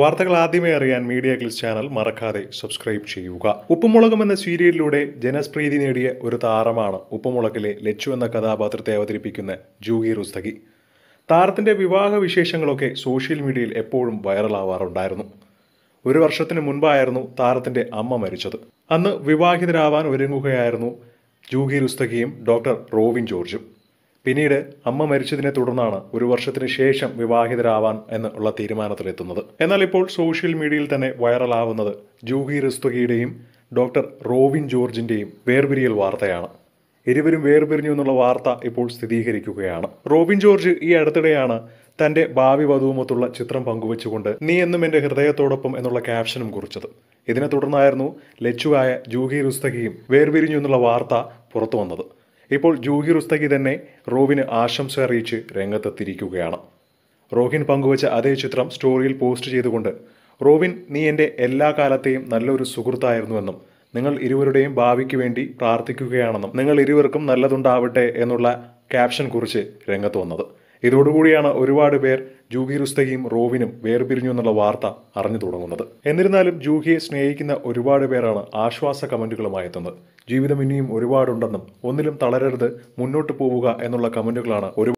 വാർത്തകൾ ആദ്യമേ അറിയാൻ മീഡിയ ക്ലിസ് ചാനൽ മറക്കാതെ സബ്സ്ക്രൈബ് ചെയ്യുക ഉപ്പുമുളകം എന്ന സീരിയലിലൂടെ ജനപ്രീതി നേടിയ ഒരു താരമാണ് ഉപ്പുമുളകിലെ ലച്ചു എന്ന കഥാപാത്രത്തെ അവതരിപ്പിക്കുന്ന ജൂഹി റുസ്തഗി താരത്തിൻ്റെ വിവാഹ വിശേഷങ്ങളൊക്കെ സോഷ്യൽ മീഡിയയിൽ എപ്പോഴും വൈറലാവാറുണ്ടായിരുന്നു ഒരു വർഷത്തിന് മുൻപായിരുന്നു താരത്തിൻ്റെ അമ്മ മരിച്ചത് അന്ന് വിവാഹിതരാവാൻ ഒരുങ്ങുകയായിരുന്നു ജൂഹി റുസ്തഗിയും ഡോക്ടർ റോവിൻ ജോർജും പിന്നീട് അമ്മ മരിച്ചതിനെ തുടർന്നാണ് ഒരു വർഷത്തിന് ശേഷം വിവാഹിതരാവാൻ എന്നുള്ള തീരുമാനത്തിലെത്തുന്നത് എന്നാൽ ഇപ്പോൾ സോഷ്യൽ മീഡിയയിൽ തന്നെ വൈറലാവുന്നത് ജൂഹി റിസ്തുകിയുടെയും ഡോക്ടർ റോവിൻ ജോർജിന്റെയും വേർപിരിയൽ വാർത്തയാണ് ഇരുവരും വേർപിരിഞ്ഞു എന്നുള്ള വാർത്ത ഇപ്പോൾ സ്ഥിരീകരിക്കുകയാണ് റോബിൻ ജോർജ് ഈ അടുത്തിടെയാണ് തന്റെ ഭാവി വധുവുമൊത്തുള്ള ചിത്രം പങ്കുവച്ചുകൊണ്ട് നീ എന്നും എന്റെ ഹൃദയത്തോടൊപ്പം എന്നുള്ള ക്യാപ്ഷനും കുറിച്ചത് ഇതിനെ തുടർന്നായിരുന്നു ലച്ചുവായ ജൂഹി റുസ്തകിയും വേർപിരിഞ്ഞു എന്നുള്ള വാർത്ത പുറത്തു വന്നത് ഇപ്പോൾ ജൂഹി റുസ്തഖി തന്നെ റോവിന് ആശംസ അറിയിച്ച് രംഗത്തെത്തിയിരിക്കുകയാണ് റോഹിൻ പങ്കുവച്ച അതേ ചിത്രം സ്റ്റോറിയിൽ പോസ്റ്റ് ചെയ്തുകൊണ്ട് റോവിൻ നീ എൻ്റെ എല്ലാ കാലത്തെയും നല്ലൊരു സുഹൃത്തായിരുന്നുവെന്നും നിങ്ങൾ ഇരുവരുടെയും ഭാവിക്ക് വേണ്ടി പ്രാർത്ഥിക്കുകയാണെന്നും നിങ്ങൾ ഇരുവർക്കും നല്ലതുണ്ടാവട്ടെ എന്നുള്ള ക്യാപ്ഷൻ കുറിച്ച് രംഗത്ത് വന്നത് ഇതോടുകൂടിയാണ് ഒരുപാട് പേർ ജൂഹി റുസ്തഗിയും റോവിനും വേർപിരിഞ്ഞു എന്നുള്ള വാർത്ത അറിഞ്ഞു തുടങ്ങുന്നത് എന്നിരുന്നാലും ജൂഹിയെ സ്നേഹിക്കുന്ന ഒരുപാട് പേരാണ് ആശ്വാസ കമന്റുകളുമായി എത്തുന്നത് ജീവിതം ഇനിയും ഒരുപാടുണ്ടെന്നും ഒന്നിലും തളരരുത് മുന്നോട്ട് പോവുക എന്നുള്ള കമന്റുകളാണ് ഒരു